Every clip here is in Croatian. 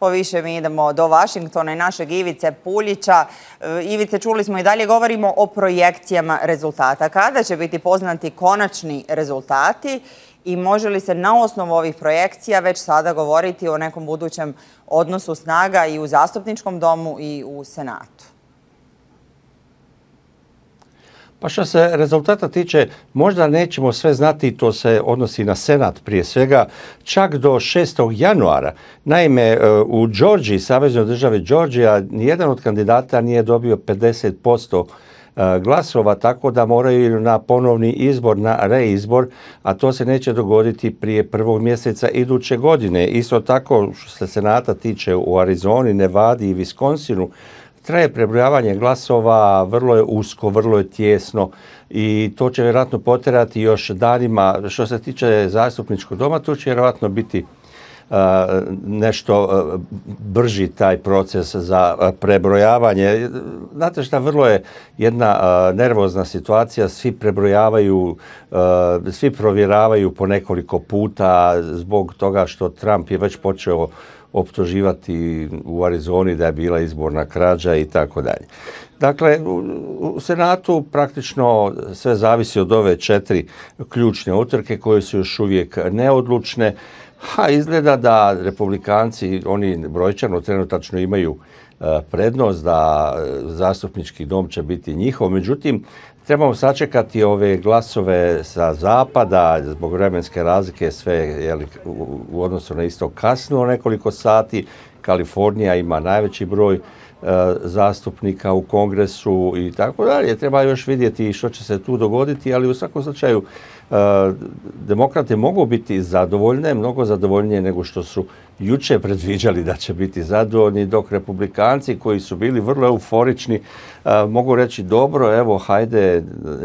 poviše pa mi idemo do Vašingtona i našeg Ivice Puljića. E, Ivice, čuli smo i dalje govorimo o projekcijama rezultata. Kada će biti poznati konačni rezultati i može li se na osnovu ovih projekcija već sada govoriti o nekom budućem odnosu snaga i u zastupničkom domu i u senatu? Pa što se rezultata tiče, možda nećemo sve znati, to se odnosi na Senat prije svega, čak do 6. januara. Naime, e, u Đorđiji, Saveznoj državi Đorđija, nijedan od kandidata nije dobio 50% e, glasova, tako da moraju na ponovni izbor, na reizbor, a to se neće dogoditi prije prvog mjeseca iduće godine. Isto tako, što se Senata tiče u Arizoni, Nevadi i Viskonsinu, Traje prebrojavanje glasova, vrlo je usko, vrlo je tjesno i to će vjerojatno potjerati još danima. Što se tiče zastupničkog doma, to će vjerojatno biti e, nešto e, brži taj proces za e, prebrojavanje. Znate šta, vrlo je jedna nervozna situacija, svi prebrojavaju, svi provjeravaju po nekoliko puta zbog toga što Trump je već počeo optuživati u Arizoni da je bila izborna krađa i tako dalje. Dakle, u Senatu praktično sve zavisi od ove četiri ključne utrke koje su još uvijek neodlučne. Ha, izgleda da republikanci, oni brojčano trenutačno imaju e, prednost da e, zastupnički dom će biti njihov. Međutim, trebamo sačekati ove glasove sa zapada, zbog vremenske razlike sve je u odnosu na isto kasno nekoliko sati. Kalifornija ima najveći broj e, zastupnika u kongresu i tako dalje. Treba još vidjeti što će se tu dogoditi, ali u svakom slučaju Demokrate mogu biti zadovoljne, mnogo zadovoljnije nego što su juče predviđali da će biti zadovoljni, dok republikanci koji su bili vrlo euforični e, mogu reći dobro, evo hajde,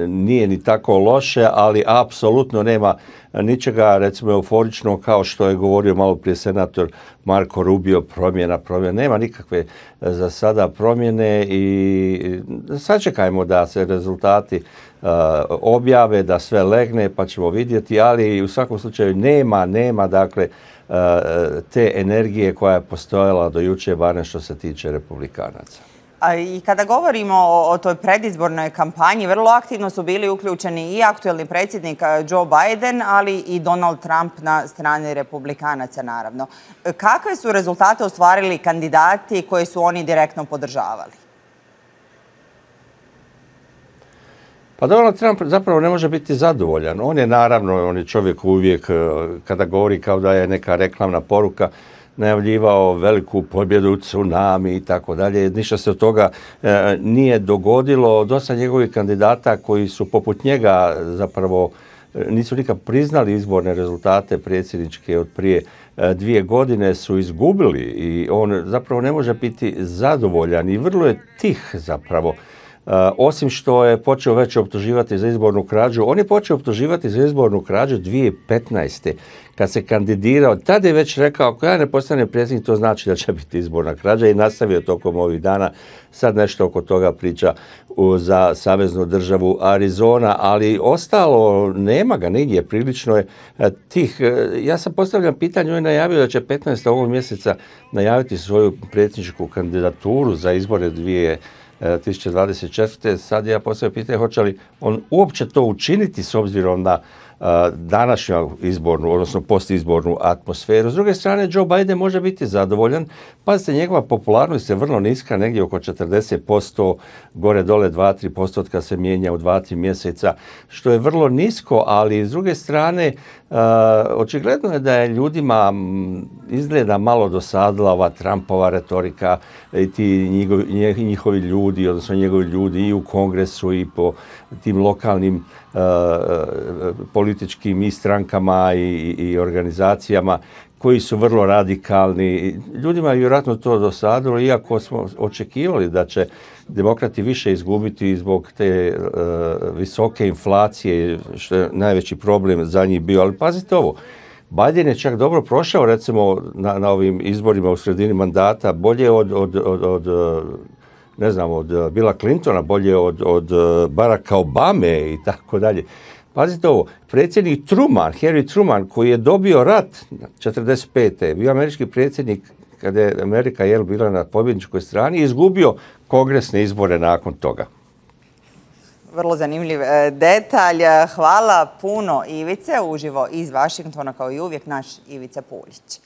nije ni tako loše, ali apsolutno nema ničega recimo euforično kao što je govorio malo prije senator Marko Rubio promjena, promjena, nema nikakve e, za sada promjene i e, sačekajmo da se rezultati E, objave, da sve legne pa ćemo vidjeti, ali u svakom slučaju nema, nema dakle e, te energije koja je postojala do jučer, barem što se tiče republikanaca. I kada govorimo o, o toj predizbornoj kampanji, vrlo aktivno su bili uključeni i aktuelni predsjednik e, Joe Biden, ali i Donald Trump na strani republikanaca, naravno. Kakve su rezultate ostvarili kandidati koje su oni direktno podržavali? Pa Donald Trump zapravo ne može biti zadovoljan. On je naravno, on je čovjek uvijek, e, kada govori kao da je neka reklamna poruka, najavljivao veliku pobjedu, tsunami i tako dalje. Ništa se od toga e, nije dogodilo. Dosta njegovih kandidata koji su poput njega zapravo e, nisu nikad priznali izborne rezultate predsjedničke od prije dvije godine su izgubili i on zapravo ne može biti zadovoljan i vrlo je tih zapravo. Eh, osim što je počeo već optuživati za izbornu krađu, on je počeo optuživati za izbornu krađu 2015. kad se kandidirao. Tada je već rekao, ako ja ne postane predsjednik, to znači da će biti izborna krađa i nastavio tokom ovih dana. Sad nešto oko toga priča za saveznu državu Arizona, ali ostalo nema ga nigdje, prilično je eh, tih. Eh, ja sam postavljam pitanje, on je najavio da će 15. ovog mjeseca najaviti svoju predsjedničku kandidaturu za izbore dvije 2024. Sad ja postavljam pitanje hoće li on uopće to učiniti s obzirom na današnju izbornu, odnosno postizbornu atmosferu. S druge strane, Joe Biden može biti zadovoljan. Pazite, njegova popularnost je vrlo niska, negdje oko 40%, gore dole 2-3% kad se mijenja u 2-3 mjeseca, što je vrlo nisko, ali s druge strane, očigledno je da je ljudima izgleda malo dosadila ova Trumpova retorika i ti njihovi ljudi, odnosno njegovi ljudi i u kongresu i po tim lokalnim E, političkim i strankama i, organizacijama koji su vrlo radikalni. Ljudima je vjerojatno to dosadilo, iako smo očekivali da će demokrati više izgubiti zbog te e, visoke inflacije, što je najveći problem za njih bio. Ali pazite ovo, Biden je čak dobro prošao recimo na, na ovim izborima u sredini mandata, bolje od ne znam, od eh, Bila Clintona, bolje od, od eh, Baracka Obame i tako dalje. Pazite ovo, predsjednik Truman, Harry Truman, koji je dobio rat 45. bio američki predsjednik kada je Amerika jel, bila na pobjedničkoj strani i izgubio kongresne izbore nakon toga. Vrlo zanimljiv eh, detalj. Hvala puno Ivice, uživo iz Vašingtona kao i uvijek naš Ivica Pulić.